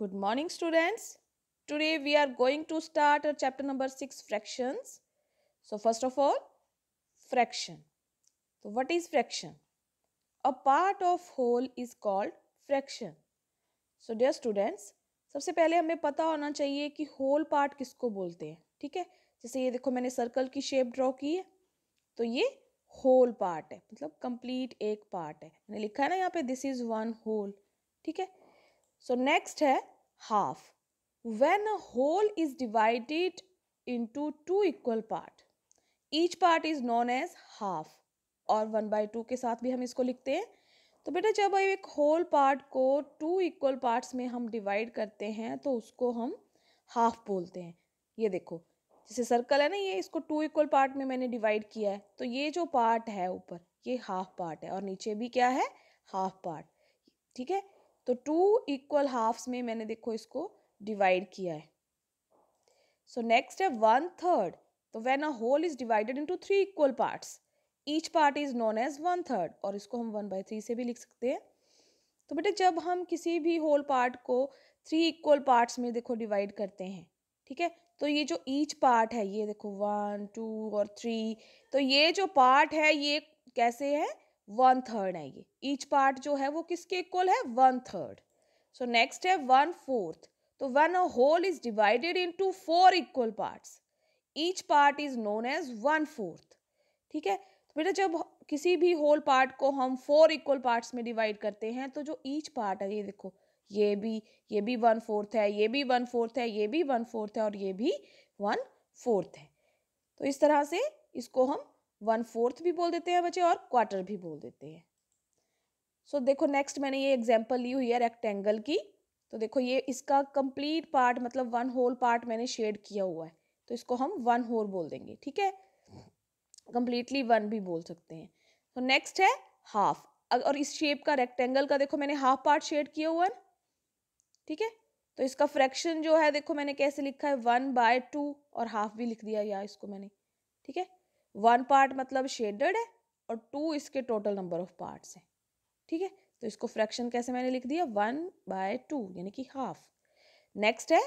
good morning students today we are going to start our chapter number 6 fractions so first of all fraction so what is fraction a part of whole is called fraction so dear students सबसे पहले हमें पता होना चाहिए कि whole part किसको बोलते हैं ठीक है जैसे ये देखो मैंने सर्कल की शेप ड्रॉ की है तो ये होल पार्ट है मतलब कंप्लीट एक पार्ट है मैंने लिखा है ना यहाँ पे दिस इज वन होल ठीक है सो नेक्स्ट है half when a whole is divided into two equal part each part is known as half और वन बाई टू के साथ भी हम इसको लिखते हैं तो बेटा जब एक होल पार्ट को टू इक्वल पार्ट्स में हम डिवाइड करते हैं तो उसको हम हाफ बोलते हैं ये देखो जैसे सर्कल है ना ये इसको टू इक्वल पार्ट में मैंने डिवाइड किया है तो ये जो पार्ट है ऊपर ये हाफ पार्ट है और नीचे भी क्या है हाफ पार्ट ठीक है तो टू इक्वल हाफ्स में मैंने देखो इसको डिवाइड किया है सो नेक्स्ट है वन थर्ड तो when a whole is divided into three equal parts each part is known as one third और इसको हम वन बाई थ्री से भी लिख सकते हैं तो बेटे जब हम किसी भी होल पार्ट को थ्री इक्वल पार्ट्स में देखो डिवाइड करते हैं ठीक है तो ये जो ईच पार्ट है ये देखो वन टू और थ्री तो ये जो पार्ट है ये कैसे है वन थर्ड है ये ईच पार्ट जो है वो किसके इक्वल है वन थर्ड सो नेक्स्ट है वन फोर्थ तो when a whole is divided into four equal parts each part is known as one fourth ठीक है तो बेटा जब किसी भी होल पार्ट को हम फोर इक्वल पार्ट्स में डिवाइड करते हैं तो जो ईच पार्ट है ये देखो ये भी ये भी वन फोर्थ है ये भी वन फोर्थ है ये भी वन फोर्थ है और ये भी वन फोर्थ है तो इस तरह से इसको हम वन फोर्थ भी बोल देते हैं बच्चे और क्वार्टर भी बोल देते हैं सो so, देखो नेक्स्ट मैंने ये एग्जाम्पल ली हुई है रेक्टेंगल की तो देखो ये इसका कंप्लीट पार्ट मतलब वन होल पार्ट मैंने शेड किया हुआ है तो इसको हम वन होल बोल देंगे ठीक है कंप्लीटली वन भी बोल सकते हैं तो नेक्स्ट है हाफ और इस शेप का रेक्टेंगल का देखो मैंने हाफ पार्ट शेड किया हुआ है ठीक है तो इसका फ्रैक्शन जो है देखो मैंने कैसे लिखा है वन बाय टू और हाफ भी लिख दिया या इसको मैंने ठीक है वन पार्ट मतलब शेडेड है और टू इसके टोटल नंबर ऑफ पार्ट्स हैं ठीक है तो इसको फ्रैक्शन कैसे मैंने लिख दिया वन बाय टू यानी कि हाफ नेक्स्ट है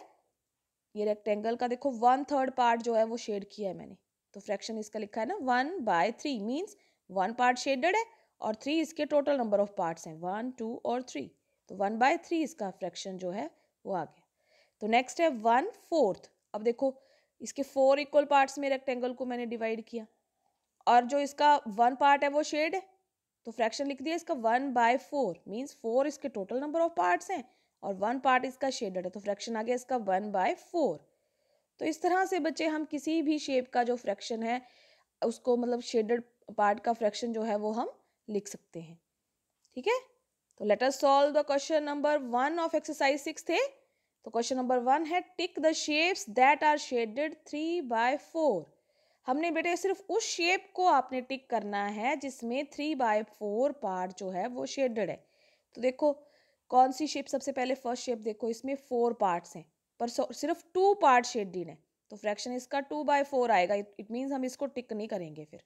ये रेक्टेंगल का देखो वन थर्ड पार्ट जो है वो शेड किया है मैंने तो फ्रैक्शन इसका लिखा है ना one by three means one part shaded है और थ्री इसके टोटल नंबर ऑफ पार्ट्स हैं वन टू और थ्री तो वन बाय थ्री इसका फ्रैक्शन जो है वो आ गया तो नेक्स्ट है वन फोर्थ अब देखो इसके फोर इक्वल पार्ट्स में रेक्टेंगल को मैंने डिवाइड किया और जो इसका वन पार्ट है वो शेड है तो फ्रैक्शन लिख दिया इसका one by four means four इसके टोटल नंबर ऑफ पार्ट्स हैं और वन पार्ट इसका शेडेड है तो फ्रैक्शन आ गया इसका वन बाय फोर तो इस तरह से बच्चे हम किसी भी शेप का जो फ्रैक्शन है उसको मतलब शेडेड पार्ट का फ्रैक्शन जो है वो हम लिख सकते हैं ठीक है तो let us solve the question number one of exercise six थे तो क्वेश्चन नंबर वन है tick the shapes that are shaded three by four हमने बेटे सिर्फ उस शेप को आपने टिक करना है जिसमें थ्री बाय फोर पार्ट जो है वो शेडेड है तो देखो कौन सी शेप सबसे पहले फर्स्ट शेप देखो इसमें फोर पार्ट्स हैं पर सिर्फ टू पार्ट शेडेड है तो फ्रैक्शन इसका टू बाय फोर आएगा इट मीन्स हम इसको टिक नहीं करेंगे फिर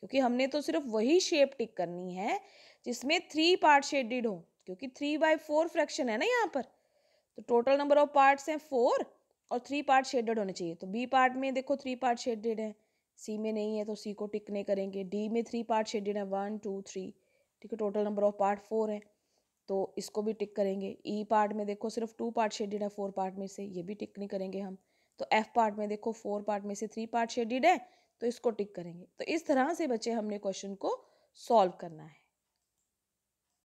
क्योंकि हमने तो सिर्फ वही शेप टिक करनी है जिसमें थ्री पार्ट शेडिड हो क्योंकि थ्री बाय फोर फ्रैक्शन है ना यहाँ पर तो टोटल नंबर ऑफ पार्ट्स हैं फोर और थ्री पार्ट शेडेड होने चाहिए तो बी पार्ट में देखो थ्री पार्ट शेडेड है सी में नहीं है तो सी को टिक नहीं करेंगे डी में थ्री पार्ट शेडेड है वन टू थ्री ठीक है total number of part four है तो इसको भी टिक करेंगे ई e पार्ट में देखो सिर्फ टू पार्ट शेडेड है फोर पार्ट में से ये भी टिक नहीं करेंगे हम तो एफ पार्ट में देखो फोर पार्ट में से थ्री पार्ट शेडेड है तो इसको टिक करेंगे तो इस तरह से बच्चे हमने क्वेश्चन को सॉल्व करना है